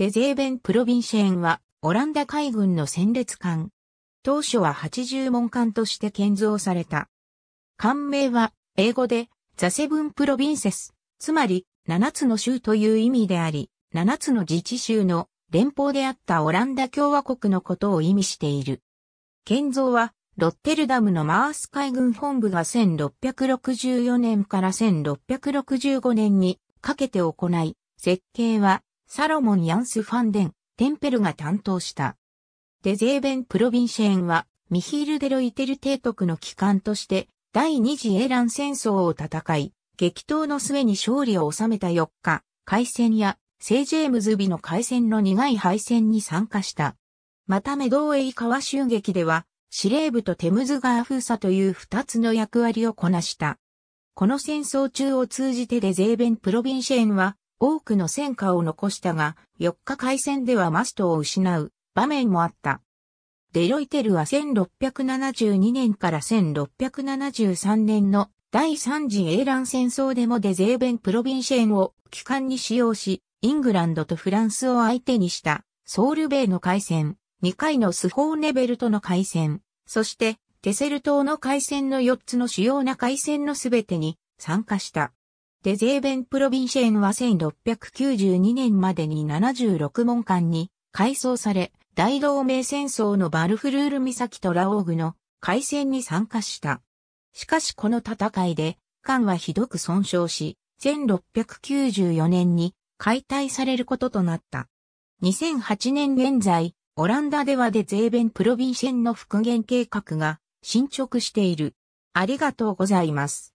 デゼーベンプロビンシェーンは、オランダ海軍の戦列艦。当初は80門艦として建造された。艦名は、英語で、ザセブンプロビンセス、つまり、7つの州という意味であり、7つの自治州の連邦であったオランダ共和国のことを意味している。建造は、ロッテルダムのマース海軍本部が1664年から1665年にかけて行い、設計はサロモン・ヤンス・ファンデン、テンペルが担当した。デゼーベン・プロビンシェーンは、ミヒール・デロイテル提督の機関として、第二次エラン戦争を戦い、激闘の末に勝利を収めた4日、海戦や聖ジェームズビの海戦の苦い敗戦に参加した。またメドーェイ川襲撃では、司令部とテムズ川封鎖という二つの役割をこなした。この戦争中を通じてデゼーベン・プロビンシェーンは、多くの戦果を残したが、4日海戦ではマストを失う場面もあった。デロイテルは1672年から1673年の第三次英乱戦争でもデゼーベンプロビンシェンを機関に使用し、イングランドとフランスを相手にしたソウルベイの海戦、2回のスホーネベルトの海戦、そしてテセル島の海戦の4つの主要な海戦のすべてに参加した。デゼーベンプロビンシェーンは1692年までに76門間に改装され、大同盟戦争のバルフルール岬とラオーグの海戦に参加した。しかしこの戦いで、艦はひどく損傷し、1694年に解体されることとなった。2008年現在、オランダではデゼーベンプロビンシェンの復元計画が進捗している。ありがとうございます。